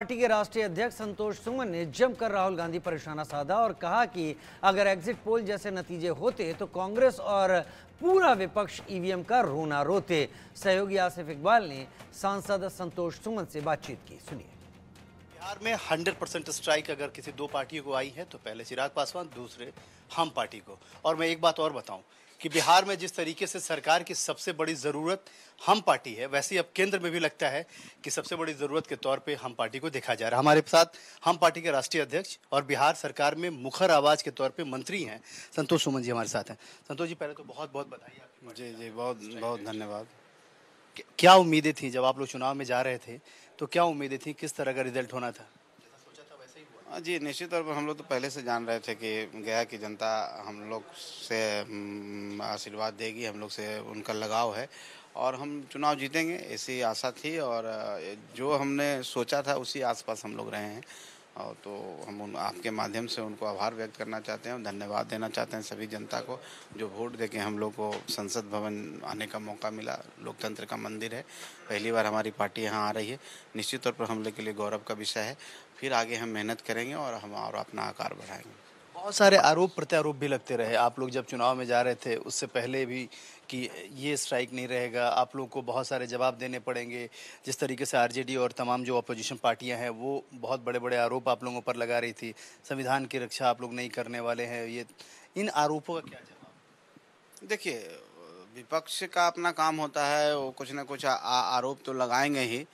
party के राष्ट्रीय अध्यक्ष संतोष सुमन ने जमकर राहुल गांधी पर निशाना साधा और कहा कि अगर एग्जिट पोल जैसे नतीजे होते तो कांग्रेस और पूरा विपक्ष ईवीएम का रोना रोते सहयोगी आसिफ इकबाल ने सांसद संतोष सुमन से बातचीत की सुनिए बिहार में 100 परसेंट स्ट्राइक अगर किसी दो पार्टियों को आई है तो पहले चिराग पासवान दूसरे हम पार्टी को और मैं एक बात और बताऊं कि बिहार में जिस तरीके से सरकार की सबसे बड़ी ज़रूरत हम पार्टी है वैसे ही अब केंद्र में भी लगता है कि सबसे बड़ी ज़रूरत के तौर पे हम पार्टी को देखा जा रहा है हमारे साथ हम पार्टी के राष्ट्रीय अध्यक्ष और बिहार सरकार में मुखर आवाज़ के तौर पे मंत्री हैं संतोष सुमन जी हमारे साथ हैं संतोष जी पहले तो बहुत बहुत बधाई जी जी बहुत बहुत धन्यवाद क्या उम्मीदें थी जब आप लोग चुनाव में जा रहे थे तो क्या उम्मीदें थी किस तरह का रिजल्ट होना था हाँ जी निश्चित तौर पर हम लोग तो पहले से जान रहे थे कि गया की जनता हम लोग से हम्म, आशीर्वाद देगी हम लोग से उनका लगाव है और हम चुनाव जीतेंगे ऐसी आशा थी और जो हमने सोचा था उसी आसपास हम लोग रहे हैं और तो हम उन आपके माध्यम से उनको आभार व्यक्त करना चाहते हैं धन्यवाद देना चाहते हैं सभी जनता को जो वोट दे के हम लोग को संसद भवन आने का मौका मिला लोकतंत्र का मंदिर है पहली बार हमारी पार्टी यहाँ आ रही है निश्चित तौर पर हम लोग के लिए गौरव का विषय है फिर आगे हम मेहनत करेंगे और हम और अपना आकार बढ़ाएंगे बहुत सारे आरोप प्रत्यारोप भी लगते रहे आप लोग जब चुनाव में जा रहे थे उससे पहले भी कि ये स्ट्राइक नहीं रहेगा आप लोग को बहुत सारे जवाब देने पड़ेंगे जिस तरीके से आरजेडी और तमाम जो अपोजिशन पार्टियां हैं वो बहुत बड़े बड़े आरोप आप लोगों पर लगा रही थी संविधान की रक्षा आप लोग नहीं करने वाले हैं ये इन आरोपों का क्या जवाब देखिए विपक्ष का अपना काम होता है वो कुछ ना कुछ आ, आ, आरोप तो लगाएंगे ही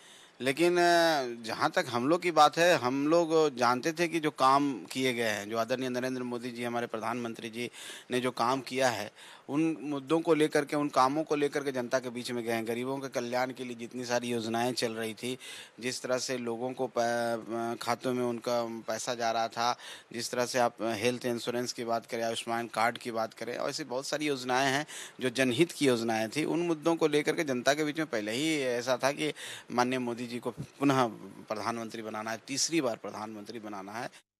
लेकिन जहाँ तक हम लोग की बात है हम लोग जानते थे कि जो काम किए गए हैं जो आदरणीय नरेंद्र मोदी जी हमारे प्रधानमंत्री जी ने जो काम किया है उन मुद्दों को लेकर के उन कामों को लेकर के जनता के बीच में गए हैं गरीबों के कल्याण के लिए जितनी सारी योजनाएं चल रही थी जिस तरह से लोगों को खातों में उनका पैसा जा रहा था जिस तरह से आप हेल्थ इंश्योरेंस की बात करें आयुष्मान कार्ड की बात करें और ऐसी बहुत सारी योजनाएँ हैं जो जनहित की योजनाएँ थी उन मुद्दों को लेकर के जनता के बीच में पहले ही ऐसा था कि माननीय मोदी मोदी जी को पुनः प्रधानमंत्री बनाना है तीसरी बार प्रधानमंत्री बनाना है